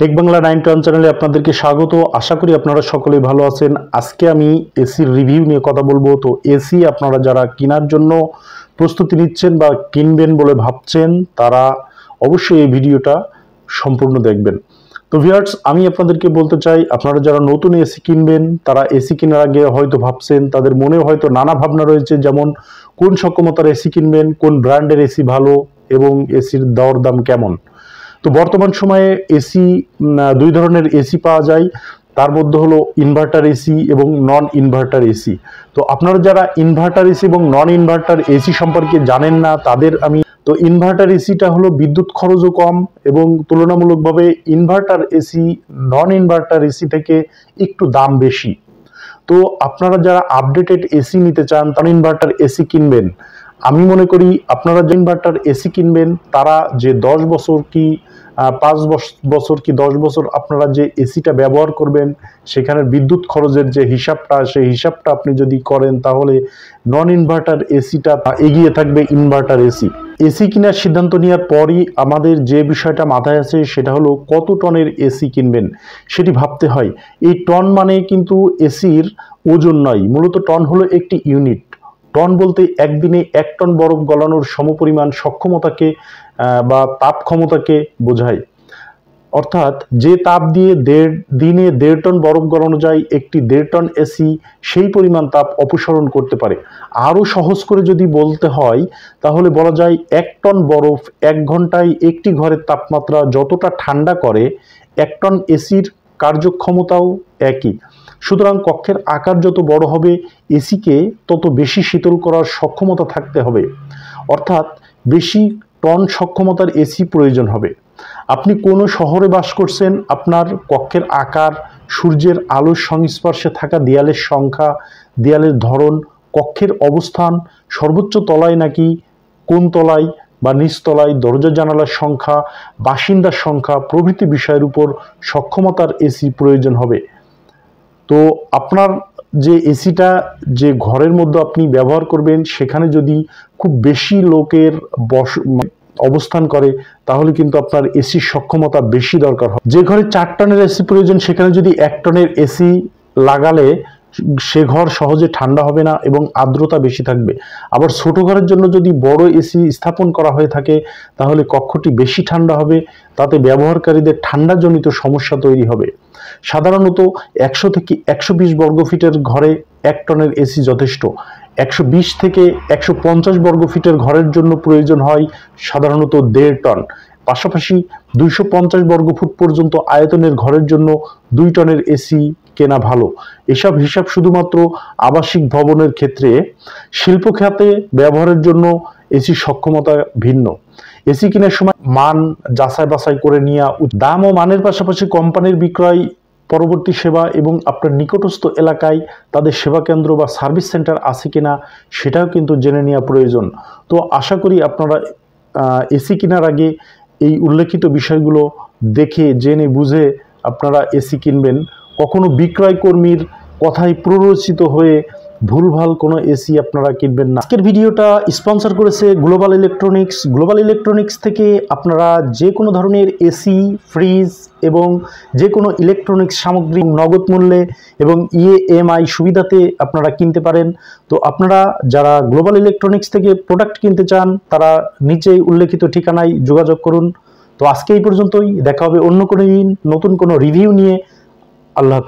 take Bangla nine টান চ্যানেলে আপনাদেরকে স্বাগত আশা করি আপনারা সকলেই ভালো আছেন আজকে আমি এসির রিভিউ নিয়ে কথা বলবো তো এসি আপনারা যারা কেনার জন্য প্রস্তুতি নিচ্ছেন বা কিনবেন বলে ভাবছেন তারা অবশ্যই এই ভিডিওটা সম্পূর্ণ দেখবেন তো ভিয়ার্স আমি আপনাদেরকে বলতে চাই আপনারা যারা নতুন এসি কিনবেন তারা এসি কেনার আগে হয়তো ভাবছেন তাদের মনে হয়তো নানা ভাবনা রয়েছে যেমন কোন সক্ষমতার এসি কিনবেন কোন ব্র্যান্ডের এসি ভালো এবং এসির দর দাম কেমন তো বর্তমান সময়ে এসি দুই ধরনের এসি পাওয়া যায় তার মধ্যে হলো ইনভার্টার এসি এবং নন ইনভার্টার এসি তো আপনারা যারা ইনভার্টার এসি এবং নন ইনভার্টার এসি সম্পর্কে জানেন না তাদের আমি তো ইনভার্টার এসিটা হলো বিদ্যুৎ খরচও কম এবং তুলনামূলকভাবে inverter AC non inverter AC থেকে একটু দাম বেশি তো আপনারা যারা আপডেটেড এসি নিতে চান তারা ইনভার্টার এসি কিনবেন আমি মনে করি আপনারা যে ইনভার্টার এসি কিনবেন তারা যে দশ বছর কি পাঁচ বছর কি দশ বছর আপনারা যে এসিটা ব্যবহার করবেন সেখানে বিদ্যুৎ খরচের যে হিসাবটা সেই হিসাবটা আপনি যদি করেন তাহলে নন ইনভার্টার এসিটা এগিয়ে থাকবে ইনভার্টার এসি এসি কেনার সিদ্ধান্ত নেওয়ার পরই আমাদের যে বিষয়টা মাথায় আছে সেটা হলো কত টনের এসি কিনবেন সেটি ভাবতে হয় এই টন মানে কিন্তু এসির ওজন নয় মূলত টন হলো একটি ইউনিট টন বলতে একদিনে এক টন বরফ গলানোর সমপরিমাণ সক্ষমতাকে বা তাপ ক্ষমতাকে বোঝায় অর্থাৎ যে তাপ দিয়ে দেড় দিনে দেড় টন বরফ গলানো যায় একটি দেড় টন এসি সেই পরিমাণ তাপ অপসারণ করতে পারে আরও সহজ করে যদি বলতে হয় তাহলে বলা যায় এক টন বরফ এক ঘন্টায় একটি ঘরের তাপমাত্রা যতটা ঠান্ডা করে এক টন এসির কার্যক্ষমতাও একই সুতরাং কক্ষের আকার যত বড় হবে এসিকে তত বেশি শীতল করার সক্ষমতা থাকতে হবে অর্থাৎ বেশি টন সক্ষমতার এসি প্রয়োজন হবে আপনি কোনো শহরে বাস করছেন আপনার কক্ষের আকার সূর্যের আলোর সংস্পর্শে থাকা দেয়ালের সংখ্যা দেয়ালের ধরন কক্ষের অবস্থান সর্বোচ্চ তলায় নাকি কোন তলায় বা নিচতলায় দরজা জানালার সংখ্যা বাসিন্দার সংখ্যা প্রভৃতি বিষয়ের উপর সক্ষমতার এসি প্রয়োজন হবে তো আপনার যে এসিটা যে ঘরের মধ্যে আপনি ব্যবহার করবেন সেখানে যদি খুব বেশি লোকের বস অবস্থান করে তাহলে কিন্তু আপনার এসির সক্ষমতা বেশি দরকার হয় যে ঘরে চার টনের এসি প্রয়োজন সেখানে যদি এক টনের এসি লাগালে সে ঘর সহজে ঠান্ডা হবে না এবং আর্দ্রতা বেশি থাকবে আবার ছোট ঘরের জন্য যদি বড় এসি স্থাপন করা হয়ে থাকে তাহলে কক্ষটি বেশি ঠান্ডা হবে তাতে ব্যবহারকারীদের ঠান্ডাজনিত সমস্যা তৈরি হবে সাধারণত একশো থেকে একশো বিশ বর্গফিটের ঘরে এক টনের এসি যথেষ্ট একশো বিশ থেকে একশো পঞ্চাশ বর্গফিটের ঘরের জন্য প্রয়োজন হয় সাধারণত দেড় টন পাশাপাশি দুইশো পঞ্চাশ বর্গফুট পর্যন্ত আয়তনের ঘরের জন্য দুই টনের এসি কেনা ভালো এসব হিসাব শুধুমাত্র আবাসিক ভবনের ক্ষেত্রে শিল্প খাতে ব্যবহারের জন্য এসি সক্ষমতা ভিন্ন এসি কেনার সময় মান যাচাই বাছাই করে নেওয়া দাম ও মানের পাশাপাশি কোম্পানির বিক্রয় পরবর্তী সেবা এবং আপনার নিকটস্থ এলাকায় তাদের সেবা কেন্দ্র বা সার্ভিস সেন্টার আছে কিনা সেটাও কিন্তু জেনে নেওয়া প্রয়োজন তো আশা করি আপনারা এসি কেনার আগে এই উল্লেখিত বিষয়গুলো দেখে জেনে বুঝে আপনারা এসি কিনবেন কখনো বিক্রয়কর্মীর কথায় প্ররোচিত হয়ে ভুলভাল কোনো এসি আপনারা কিনবেন না আজকের ভিডিওটা স্পন্সর করেছে গ্লোবাল ইলেকট্রনিক্স গ্লোবাল ইলেকট্রনিক্স থেকে আপনারা যে কোনো ধরনের এসি ফ্রিজ এবং যে কোনো ইলেকট্রনিক্স সামগ্রী নগদ মূল্যে এবং ইএমআই e সুবিধাতে আপনারা কিনতে পারেন তো আপনারা যারা গ্লোবাল ইলেকট্রনিক্স থেকে প্রোডাক্ট কিনতে চান তারা নিচেই উল্লেখিত ঠিকানায় যোগাযোগ করুন তো আজকে এই পর্যন্তই দেখা হবে অন্য কোনো দিন নতুন কোনো রিভিউ নিয়ে اللہ